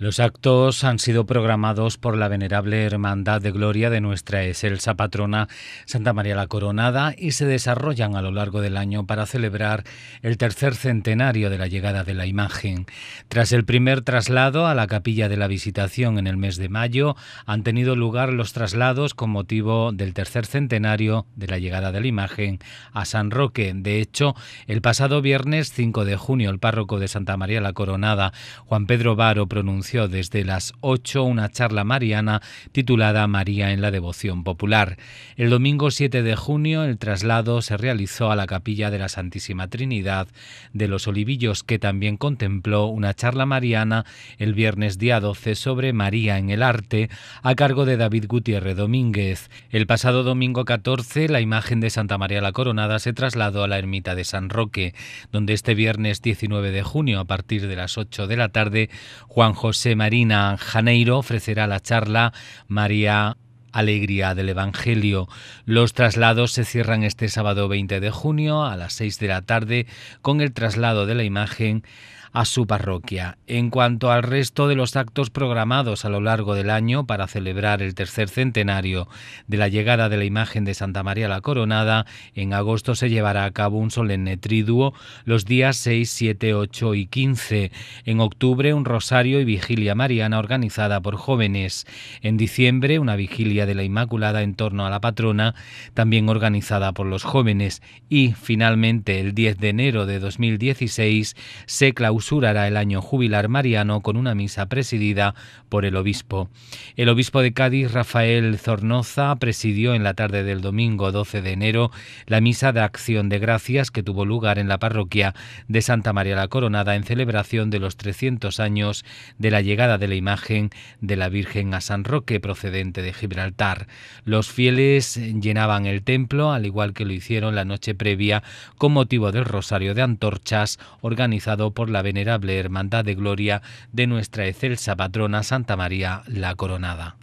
Los actos han sido programados por la Venerable Hermandad de Gloria de nuestra excelsa patrona Santa María la Coronada y se desarrollan a lo largo del año para celebrar el tercer centenario de la llegada de la imagen. Tras el primer traslado a la capilla de la Visitación en el mes de mayo, han tenido lugar los traslados con motivo del tercer centenario de la llegada de la imagen a San Roque. De hecho, el pasado viernes 5 de junio, el párroco de Santa María la Coronada, Juan Pedro Varo, pronunció desde las 8 una charla mariana titulada María en la devoción popular. El domingo 7 de junio el traslado se realizó a la capilla de la Santísima Trinidad de los Olivillos que también contempló una charla mariana el viernes día 12 sobre María en el arte a cargo de David Gutiérrez Domínguez. El pasado domingo 14 la imagen de Santa María la Coronada se trasladó a la ermita de San Roque, donde este viernes 19 de junio a partir de las 8 de la tarde Juan José Marina Janeiro ofrecerá la charla María Alegría del Evangelio. Los traslados se cierran este sábado 20 de junio a las 6 de la tarde con el traslado de la imagen a su parroquia. En cuanto al resto de los actos programados a lo largo del año para celebrar el tercer centenario de la llegada de la imagen de Santa María la Coronada, en agosto se llevará a cabo un solemne triduo los días 6, 7, 8 y 15. En octubre un rosario y vigilia mariana organizada por jóvenes. En diciembre una vigilia de la Inmaculada en torno a la patrona, también organizada por los jóvenes. Y finalmente el 10 de enero de 2016 se clausura clausurará el año jubilar mariano con una misa presidida por el obispo. El obispo de Cádiz, Rafael Zornoza, presidió en la tarde del domingo 12 de enero la misa de acción de gracias que tuvo lugar en la parroquia de Santa María la Coronada en celebración de los 300 años de la llegada de la imagen de la Virgen a San Roque procedente de Gibraltar. Los fieles llenaban el templo, al igual que lo hicieron la noche previa, con motivo del Rosario de Antorchas organizado por la venerable Hermandad de Gloria de nuestra excelsa patrona Santa María la Coronada.